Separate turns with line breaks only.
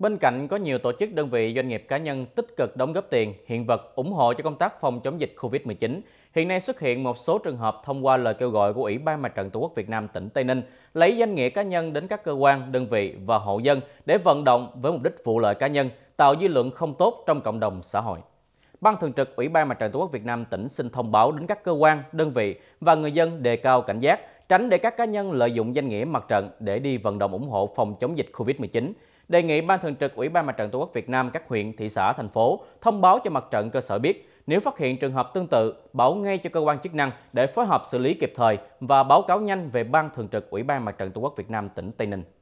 Bên cạnh có nhiều tổ chức đơn vị doanh nghiệp cá nhân tích cực đóng góp tiền, hiện vật ủng hộ cho công tác phòng chống dịch Covid-19. Hiện nay xuất hiện một số trường hợp thông qua lời kêu gọi của Ủy ban Mặt trận Tổ quốc Việt Nam tỉnh Tây Ninh lấy danh nghĩa cá nhân đến các cơ quan, đơn vị và hộ dân để vận động với mục đích vụ lợi cá nhân, tạo dư luận không tốt trong cộng đồng xã hội. Ban Thường trực Ủy ban Mặt trận Tổ quốc Việt Nam tỉnh xin thông báo đến các cơ quan, đơn vị và người dân đề cao cảnh giác, tránh để các cá nhân lợi dụng danh nghĩa mặt trận để đi vận động ủng hộ phòng chống dịch Covid-19 đề nghị Ban Thường trực Ủy ban Mặt trận Tổ quốc Việt Nam các huyện, thị xã, thành phố thông báo cho mặt trận cơ sở biết nếu phát hiện trường hợp tương tự, báo ngay cho cơ quan chức năng để phối hợp xử lý kịp thời và báo cáo nhanh về Ban Thường trực Ủy ban Mặt trận Tổ quốc Việt Nam tỉnh Tây Ninh.